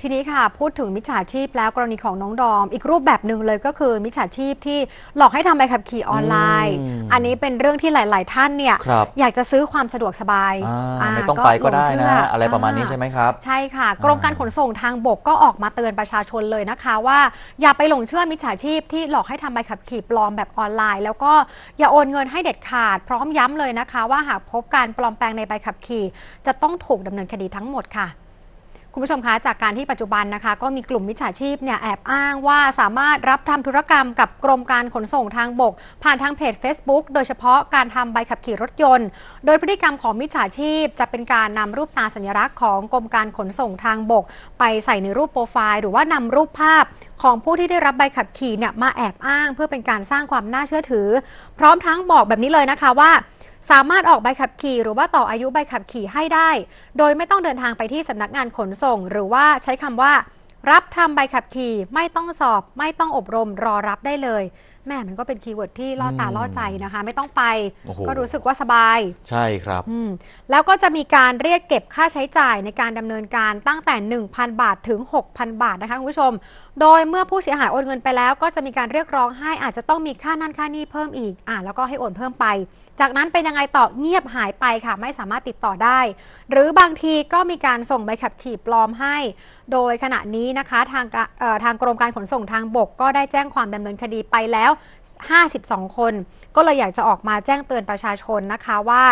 ทีนี้ค่ะพูดถึงมิจฉาชีพแล้ว กรณีของน้องดอม อีกรูปแบบหนึ่งเลยก็คือ มิจฉาชีพที่หลอกให้ทำใบขับขี่ออนไลน์ อันนี้เป็นเรื่องที่หลาย ๆ ท่านเนี่ย อยากจะซื้อความสะดวกสบาย ไม่ต้องไปก็ได้นะ อะไรประมาณนี้ใช่ไหมครับ ใช่ค่ะ กรมการขนส่งทางบกก็ออกมาเตือนประชาชนเลยนะคะว่า อย่าไปหลงเชื่อมิจฉาชีพที่หลอกให้ทำใบขับขี่ปลอมแบบออนไลน์ แล้วก็อย่าโอนเงินให้เด็ดขาด พร้อมย้ำเลยนะคะ ว่าหากพบการปลอมแปลงในใบขับขี่ จะต้องถูกดำเนินคดีทั้งหมดค่ะคุณผู้ชมคะ จากการที่ปัจจุบันนะคะ ก็มีกลุ่มมิจฉาชีพเนี่ยแอบอ้างว่าสามารถรับทำธุรกรรมกับกรมการขนส่งทางบก ผ่านทางเพจ Facebook โดยเฉพาะการทำใบขับขี่รถยนต์ โดยพฤติกรรมของมิจฉาชีพจะเป็นการนำรูปตาสัญลักษณ์ของกรมการขนส่งทางบก ไปใส่ในรูปโปรไฟล์ หรือว่านำรูปภาพ ของผู้ที่ได้รับใบขับขี่เนี่ยมาแอบอ้าง เพื่อเป็นการสร้างความน่าเชื่อถือ พร้อมทั้งบอกแบบนี้เลยนะคะว่าสามารถออกใบขับขี่ หรือว่าต่ออายุใบขับขี่ ให้ได้ โดยไม่ต้องเดินทางไปที่สำนักงานขนส่ง หรือว่าใช้คำว่ารับทำใบขับขี่ไม่ต้องสอบ ไม่ต้องอบรมรอรับได้เลย แม่มันก็เป็นคีย์เวิร์ดที่ล่อตาล่อใจนะคะ ไม่ต้องไป ก็รู้สึกว่าสบาย ใช่ครับแล้วก็จะมีการเรียกเก็บค่าใช้จ่ายในการดำเนินการตั้งแต่ 1,000 บาทถึง6,000 บาทนะคะคุณผู้ชมโดยเมื่อผู้เสียหายโอนเงินไปแล้วก็จะมีการเรียกร้องให้อาจจะต้องมีค่านั่นค่านี่เพิ่มอีกอ่าแล้วก็ให้โอนเพิ่มไป จากนั้นเป็นยังไงต่อเงียบหายไปค่ะไม่สามารถติดต่อได้ หรือบางทีก็มีการส่งใบขับขี่ปลอมให้ โดยขณะนี้นะคะทางทางกรมการขนส่งทางบกก็ได้แจ้งความดำเนินคดีไปแล้ว 52 คนก็เลยอยากจะออกมาแจ้งเตือนประชาชนนะคะว่า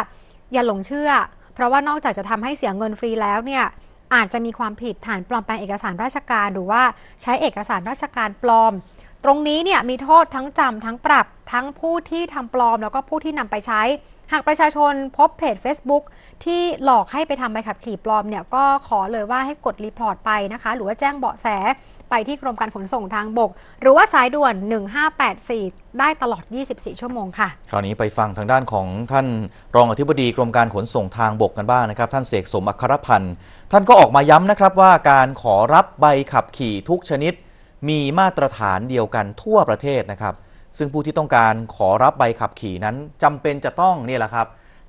อย่าหลงเชื่อ เพราะว่านอกจากจะทำให้เสียเงินฟรีแล้วเนี่ยอาจจะมีความผิดฐานปลอมแปลงเอกสารราชการหรือว่าใช้เอกสารราชการปลอมตรงนี้เนี่ยมีโทษทั้งจำ ทั้งปรับทั้งผู้ที่ทำปลอมแล้วก็ผู้ที่นำไปใช้ หากประชาชนพบเพจ Facebook ที่หลอกให้ไปทำใบขับขี่ปลอมเนี่ยก็ขอเลยว่าให้กดรีพอร์ตไปนะคะ หรือว่าแจ้งเบาะแสไปที่กรมการขนส่งทางบก หรือว่าสายด่วน 1584 ได้ตลอด 24 ชั่วโมงค่ะ คราวนี้ไปฟังทางด้านของท่านรองอธิบดีกรมการขนส่งทางบกกันบ้างนะครับท่านเสกสมอัครพันธ์ท่านก็ออกมาย้ำนะครับว่าการขอรับใบขับขี่ทุกชนิดมีมาตรฐานเดียวกันทั่วประเทศนะครับ ซึ่งผู้ที่ต้องการขอรับใบขับขี่นั้นจำเป็นจะต้องนี่แหละครับ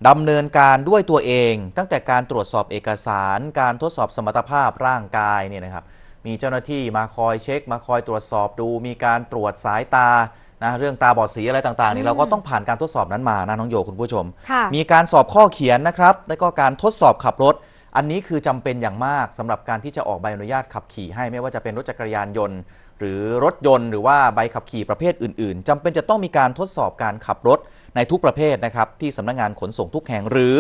ดำเนินการด้วยตัวเองตั้งแต่การตรวจสอบเอกสารการทดสอบสมรรถภาพร่างกายเนี่ยนะครับมีเจ้าหน้าที่มาคอยเช็คมาคอยตรวจสอบดู มีการตรวจสายตานะเรื่องตาบอดสีอะไรต่าง ๆ นี่เราก็ต้องผ่านการทดสอบนั้นมานะน้องโยคุณผู้ชม มีการสอบข้อเขียนนะครับแล้วก็การทดสอบขับรถอันนี้คือจำเป็นอย่างมากสำหรับการที่จะออกใบอนุญาตขับขี่ให้ไม่ว่าจะเป็น รถจักรยานยนต์ หรือรถยนต์หรือว่าใบขับขี่ประเภทอื่นๆ จำเป็นจะต้องมีการทดสอบการขับรถในทุกประเภทนะครับที่สำนักงานขนส่งทุกแห่งหรือ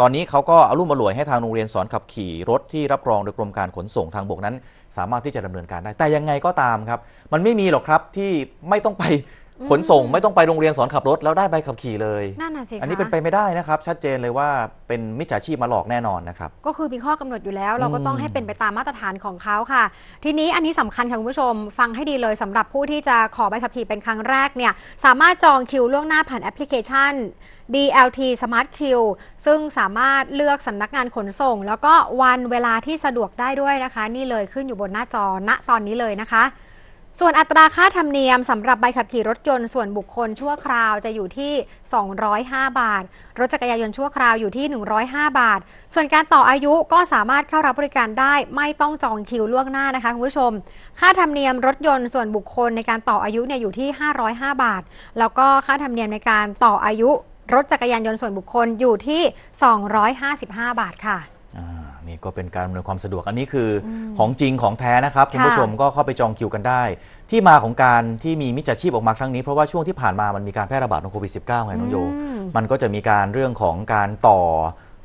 ตอนนี้เขาก็อารุ่มอร่วยให้ทางโรงเรียนสอนขับขี่รถที่รับรองโดยกรมการขนส่งทางบกนั้น สามารถที่จะดำเนินการได้ แต่ยังไงก็ตามครับมันไม่มีหรอกครับที่ไม่ต้องไปขนส่งไม่ต้องไปโรงเรียนสอนขับรถแล้วได้ใบขับขี่เลยนั่นน่ะสิคอันนี้เป็นไปไม่ได้นะครับ ชัดเจนเลยว่าเป็นมิจฉาชีพมาหลอกแน่นอนนะครับ ก็คือมีข้อกำหนดอยู่แล้ว เราก็ต้องให้เป็นไปตามมาตรฐานของเขาค่ะ ทีนี้อันนี้สำคัญค่ะคุณผู้ชมฟังให้ดีเลยสำหรับผู้ที่จะขอใบขับขี่เป็นครั้งแรกเนี่ย สามารถจองคิวล่วงหน้าผ่านแอปพลิเคชัน DLT Smart Queue ซึ่งสามารถเลือกสำนักงานขนส่ง แล้วก็วันเวลาที่สะดวกได้ด้วยนะคะ นี่เลยขึ้นอยู่บนหน้าจอณตอนนี้เลยนะคะส่วนอัตราค่าธรรมเนียมสำหรับใบขับขี่รถยนต์ส่วนบุคคลชั่วคราวจะอยู่ที่ 205 บาท รถจักรยานยนต์ชั่วคราวอยู่ที่ 105 บาท ส่วนการต่ออายุก็สามารถเข้ารับบริการได้ ไม่ต้องจองคิวล่วงหน้านะคะคุณผู้ชม ค่าธรรมเนียมรถยนต์ส่วนบุคคลในการต่ออายุเนี่ยอยู่ที่ 505 บาท แล้วก็ค่าธรรมเนียมในการต่ออายุ รถจักรยานยนต์ส่วนบุคคลอยู่ที่ 255 บาทค่ะี่ก็เป็นการอำนวยความสะดวกอันนี้คืออของจริงของแท้นะครับคุณผู้ชมก็เข้าไปจองคิวกันได้ ที่มาของการที่มีมิจฉาชีพออกมาครั้งนี้เพราะว่าช่วงที่ผ่านมามันมีการแพร่ระบาดของโควิด -19 ไงน้องโยมันก็จะมีการเรื่องของการต่อ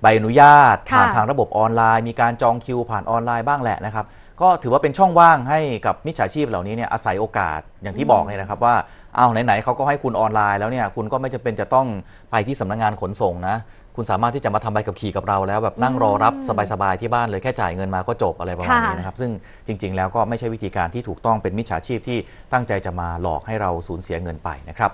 ใบอนุญาต ผ่านทางระบบออนไลน์ มีการจองคิวผ่านออนไลน์บ้างแหละนะครับก็ถือว่าเป็นช่องว่างให้กับมิจฉาชีพเหล่านี้เนี่ยอาศัยโอกาสอย่างที่บอกเนี่ยนะครับว่าเอาวไหนๆเขาก็ให้คุณออนไลน์แล้วเนี่ยคุณก็ไม่จำเป็นจะต้องไปที่สำนักงงานขนส่งนะ คุณสามารถที่จะมาทำใบกับขี่กับเราแล้วแบบนั่งรอรับ สบาย ๆ ที่บ้านเลยแค่จ่ายเงินมาก็จบอะไรประมาณนี้นะครับ ซึ่งจริงๆ แล้วก็ไม่ใช่วิธีการที่ถูกต้องเป็นมิจฉาชีพที่ตั้งใจจะมาหลอกให้เราสูญเสียเงินไปนะครับ